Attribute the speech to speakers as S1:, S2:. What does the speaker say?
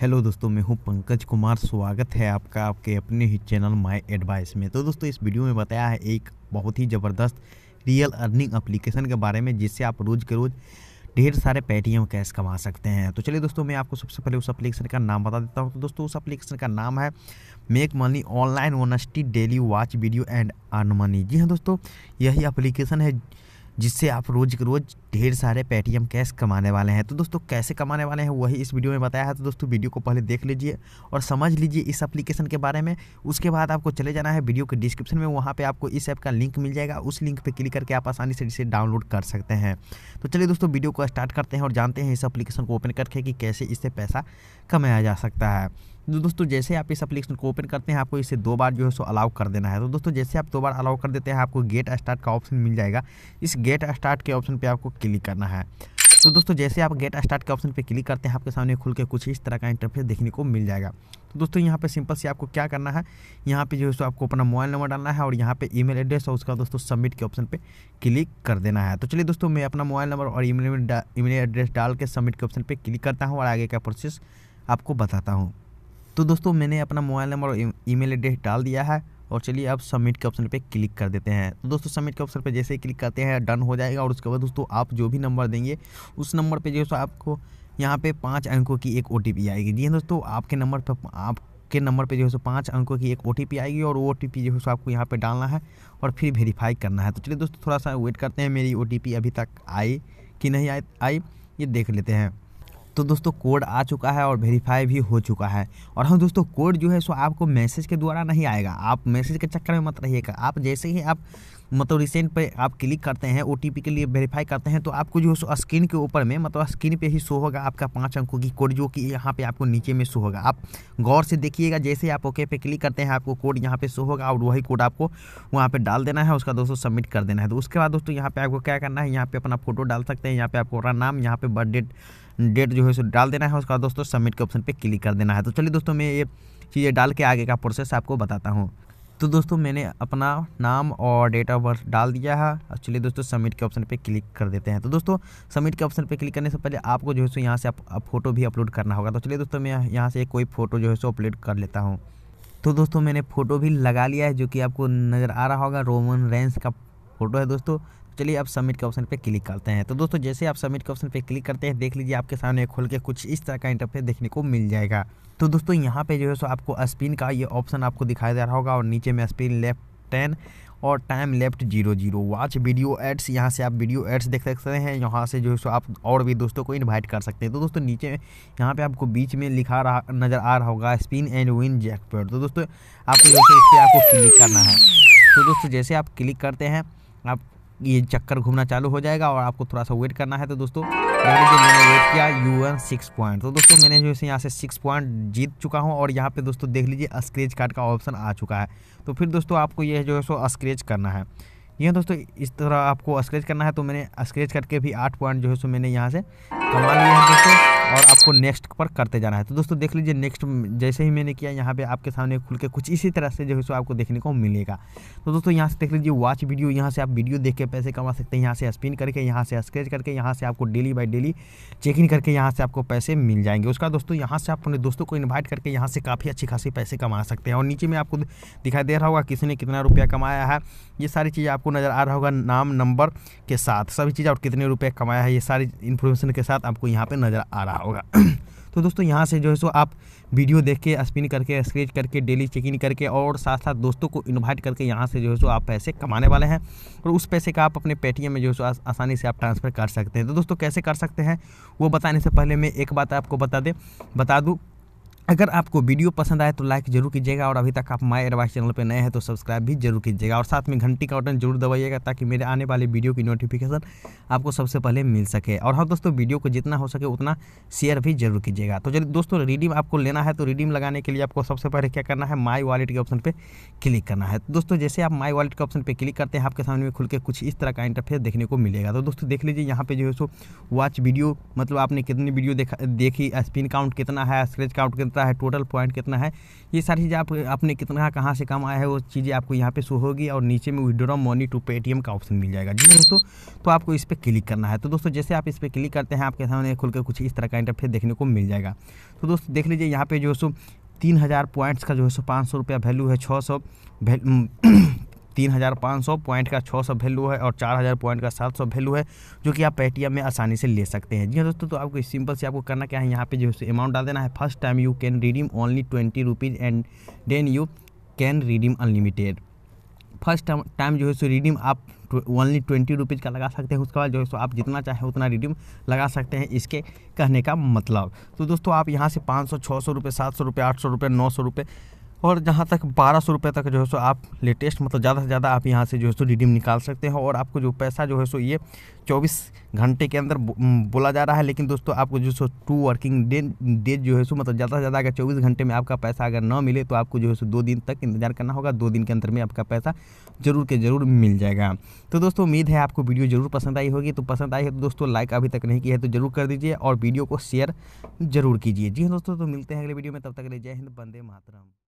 S1: hello दोस्तों मैं हूं पंकज कुमार स्वागत है आपका आपके अपने ही चैनल माय एडवाइस में तो दोस्तों इस वीडियो में बताया है एक बहुत ही ज़बरदस्त रियल अर्निंग एप्लीकेशन के बारे में जिससे आप रोज़ के रोज़ ढेर सारे पेटीएम कैश कमा सकते हैं तो चलिए दोस्तों मैं आपको सबसे पहले उस एप्लीकेशन का नाम बता देता हूँ तो दोस्तों उस एप्लीकेशन का नाम है make money online honesty daily watch video and earn money जी हाँ दोस्तों यही अप्लीकेशन है जिससे आप रोज़ के रोज़ ढेर सारे पेटीएम कैश कमाने वाले हैं तो दोस्तों कैसे कमाने वाले हैं वही इस वीडियो में बताया है तो दोस्तों वीडियो को पहले देख लीजिए और समझ लीजिए इस एप्लीकेशन के बारे में उसके बाद आपको चले जाना है वीडियो के डिस्क्रिप्शन में वहाँ पर आपको इस ऐप का लिंक मिल जाएगा उस लिंक पर क्लिक करके आप आसानी से इसे डाउनलोड कर सकते हैं तो चलिए दोस्तों वीडियो को स्टार्ट करते हैं और जानते हैं इस एप्लीकेशन को ओपन करके कि कैसे इससे पैसा कमाया जा सकता है तो दोस्तों जैसे आप इस एप्लीकेशन को ओपन करते हैं आपको इसे दो बार जो है सो अलाउ कर देना है तो दोस्तों जैसे आप दो बार अलाउ कर देते हैं आपको गेट स्टार्ट का ऑप्शन मिल जाएगा इस गेट स्टार्ट के ऑप्शन पर आपको क्लिक करना है तो दोस्तों जैसे आप गेट स्टार्ट के ऑप्शन पे क्लिक करते हैं आपके सामने खुल के कुछ इस तरह का इंटरफेस देखने को मिल जाएगा तो दोस्तों यहाँ पे सिंपल से आपको क्या करना है यहाँ पे जो है सो आपको अपना मोबाइल नंबर डालना है और यहाँ पे ईमेल एड्रेस और उसका दोस्तों सबमिट के ऑप्शन पे क्लिक कर देना है तो चलिए दोस्तों मैं अपना मोबाइल नंबर और ईमेल ईमेल एड्रेस डाल के सबमिट के ऑप्शन पर क्लिक करता हूँ और आगे का प्रोसेस आपको बताता हूँ तो दोस्तों मैंने अपना मोबाइल नंबर और ईमेल एड्रेस डाल दिया है और चलिए अब सबमिट के ऑप्शन पे क्लिक कर देते हैं तो दोस्तों सबमिट के ऑप्शन पे जैसे ही क्लिक करते हैं डन हो जाएगा और उसके बाद दोस्तों आप जो भी नंबर देंगे उस नंबर पे जो है आपको यहाँ पे पाँच अंकों की एक ओ आएगी जी हाँ दोस्तों आपके नंबर पर आप के नंबर पे जो है सो पाँच अंकों की एक ओ आएगी और वो ओ जो है सो आपको यहाँ पे डालना है और फिर वेरीफाई करना है तो चलिए दोस्तों थोड़ा सा वेट करते हैं मेरी ओ अभी तक आई कि नहीं आई आई ये देख लेते हैं तो दोस्तों कोड आ चुका है और वेरीफाई भी हो चुका है और हाँ दोस्तों कोड जो है सो आपको मैसेज के द्वारा नहीं आएगा आप मैसेज के चक्कर में मत रहिएगा आप जैसे ही आप मतलब रिसेंट पे आप क्लिक करते हैं ओ के लिए वेरीफाई करते हैं तो आपको जो है स्क्रीन के ऊपर में मतलब स्क्रीन पे ही शो होगा आपका पाँच अंकों की कोड जो कि यहाँ पे आपको नीचे में शो होगा आप गौर से देखिएगा जैसे आप ओके पे क्लिक करते हैं आपको कोड यहाँ पे शो होगा और वही कोड आपको वहाँ पे डाल देना है उसका दोस्तों सबमिट कर देना है तो उसके बाद दोस्तों यहाँ पर आपको क्या करना है यहाँ पर अपना फोटो डाल सकते हैं यहाँ पर आपको अपना नाम यहाँ पर बर्थ डेट डेट जो है सो डाल देना है उसका दोस्तों सबमिट के ऑप्शन पर क्लिक कर देना है तो चलिए दोस्तों मैं ये चीज़ें डाल के आगे का प्रोसेस आपको बताता हूँ तो दोस्तों मैंने अपना नाम और डेट ऑफ बर्थ डाल दिया है और चलिए दोस्तों सबमिट के ऑप्शन पे क्लिक कर देते हैं तो दोस्तों सबमिट के ऑप्शन पे क्लिक करने से पहले आपको जो है सो यहाँ से आप फोटो भी अपलोड करना होगा तो चलिए दोस्तों मैं यहाँ से कोई फ़ोटो जो है सो अपलोड कर लेता हूँ तो दोस्तों मैंने फ़ोटो भी लगा लिया है जो कि आपको नज़र आ रहा होगा रोमन रेंस का फ़ोटो है दोस्तों चलिए अब सबमिट के ऑप्शन पर क्लिक करते हैं तो दोस्तों जैसे आप सबमिट के ऑप्शन पर क्लिक करते हैं देख लीजिए आपके सामने खोल के कुछ इस तरह का इंटरफेस देखने को मिल जाएगा तो दोस्तों यहाँ पे जो है सो आपको स्पिन का ये ऑप्शन आपको दिखाई दे रहा होगा और नीचे में स्पिन लेफ्ट टेन और time left zero zero watch video ads यहाँ से आप वीडियो एड्स देख सकते हैं यहाँ से जो है सो आप और भी दोस्तों को इनवाइट कर सकते हैं तो दोस्तों नीचे यहाँ पे आपको बीच में लिखा रहा नज़र आ रहा होगा स्पिन एंड विन जैकपॉट तो दोस्तों आपको जो है इस पर आपको क्लिक करना है तो दोस्तों जैसे आप क्लिक करते हैं आप ये चक्कर घूमना चालू हो जाएगा और आपको थोड़ा सा वेट करना है तो दोस्तों जो मैंने वेट किया यू एन सिक्स पॉइंट तो दोस्तों मैंने जो है यहाँ से सिक्स पॉइंट जीत चुका हूँ और यहाँ पे दोस्तों देख लीजिए स्क्रेच कार्ड का ऑप्शन आ चुका है तो फिर दोस्तों आपको ये जो है सो स्क्रेच करना है यह दोस्तों इस तरह आपको स्क्रेच करना है तो मैंने स्क्रेच करके भी आठ पॉइंट जो है सो मैंने यहाँ से कमा लिया है दोस्तों और आपको नेक्स्ट पर करते जाना है तो दोस्तों देख लीजिए नेक्स्ट जैसे ही मैंने किया यहाँ पे आपके सामने खुल के कुछ इसी तरह से जो है सो आपको देखने को मिलेगा तो दोस्तों यहाँ से देख लीजिए वॉच वीडियो यहाँ से आप वीडियो देख के पैसे कमा सकते हैं यहाँ से स्पिन करके यहाँ से स्क्रेच करके यहाँ से आपको daily by daily check in करके यहाँ से आपको पैसे मिल जाएंगे उसका दोस्तों यहाँ से आप अपने दोस्तों को इन्वाइट करके यहाँ से काफ़ी अच्छी खासी पैसे कमा सकते हैं और नीचे में आपको दिखाई दे रहा होगा किसी ने कितना रुपया कमाया है ये सारी चीज़ आपको नज़र आ रहा होगा नाम नंबर के साथ सभी चीज़ और कितने रुपये कमाया है ये सारी इन्फॉर्मेशन के साथ आपको यहाँ पर नज़र आ रहा होगा होगा तो दोस्तों यहाँ से जो है सो आप वीडियो देख के स्पिन करके स्क्रेच करके डेली चेकिंग करके और साथ साथ दोस्तों को इनवाइट करके यहाँ से जो है सो आप पैसे कमाने वाले हैं और उस पैसे का आप अपने पेटीएम में जो है सो आसानी से आप ट्रांसफ़र कर सकते हैं तो दोस्तों कैसे कर सकते हैं वो बताने से पहले मैं एक बात आपको बता दे बता दूँ अगर आपको वीडियो पसंद आए तो लाइक जरूर कीजिएगा और अभी तक आप माई एडवाइस चैनल पर नए हैं तो सब्सक्राइब भी जरूर कीजिएगा और साथ में घंटी का बटन जरूर दबाइएगा ताकि मेरे आने वाले वीडियो की नोटिफिकेशन आपको सबसे पहले मिल सके और हाँ दोस्तों वीडियो को जितना हो सके उतना शेयर भी जरूर कीजिएगा तो चलिए दोस्तों रिडीम आपको लेना है तो रिडीम लगाने के लिए आपको सबसे पहले क्या करना है माई वालेट के ऑप्शन पर क्लिक करना है तो दोस्तों जैसे आप माई वालेट के ऑप्शन पर क्लिक करते हैं आपके सामने में खुल के कुछ इस तरह का इंटरफेस देखने को मिलेगा तो दोस्तों देख लीजिए यहाँ पर जो है सो वॉच वीडियो मतलब आपने कितनी वीडियो देखा देखी स्पिन काउंट कितना है स्क्रेच काउंट कितना है टोटल पॉइंट कितना है ये सारी चीज़ें आप आपने कितना कहाँ से कम आया है वो चीज़ें आपको यहाँ पे शो होगी और नीचे में विड्रॉ मनी टू पेटीएम का ऑप्शन मिल जाएगा जी दोस्तों तो आपको इस पर क्लिक करना है तो दोस्तों जैसे आप इस पर क्लिक करते हैं आपके सामने खुलकर कुछ इस तरह का इंटरफेस देखने को मिल जाएगा तो दोस्तों देख लीजिए यहाँ पर जो सो तीन हज़ार पॉइंट्स का जो है सो पाँच सौ रुपया वैल्यू है छः सौ तीन हज़ार पाँच सौ पॉइंट का छः सौ वैल्यू है और चार हज़ार पॉइंट का सात सौ वैल्यू है जो कि आप पेटीएम में आसानी से ले सकते हैं जी हाँ दोस्तों तो आपको सिंपल से आपको करना क्या है यहाँ पे जो है अमाउंट डाल देना है first time you can redeem only twenty rupees and then you can redeem unlimited first time जो है सो रिडीम आप ओनली ट्वेंटी रुपीज़ का लगा सकते हैं उसके बाद जो है सो आप जितना चाहें उतना रिडीम लगा सकते हैं इसके कहने का मतलब तो दोस्तों आप यहाँ से पाँच सौ छः सौ रुपये सात सौ रुपये आठ सौ रुपये नौ सौ रुपये और जहाँ तक बारह सौ रुपये तक जो है सो आप लेटेस्ट मतलब ज़्यादा से ज़्यादा आप यहाँ से जो है सो रिडीम निकाल सकते हैं और आपको जो पैसा जो है सो ये चौबीस घंटे के अंदर बोला जा रहा है लेकिन दोस्तों आपको जो सो टू वर्किंग डे डेज जो है सो मतलब ज़्यादा से ज़्यादा अगर चौबीस घंटे में आपका पैसा अगर ना मिले तो आपको जो है सो दो दिन तक इंतजार करना होगा दो दिन के अंदर में आपका पैसा जरूर के जरूर मिल जाएगा तो दोस्तों उम्मीद है आपको वीडियो जरूर पसंद आई होगी तो पसंद आई है तो दोस्तों लाइक अभी तक नहीं किया है तो जरूर कर दीजिए और वीडियो को शेयर जरूर कीजिए जी हाँ दोस्तों तो मिलते हैं अगले वीडियो में तब तक ले जय हिंद बंदे मातरम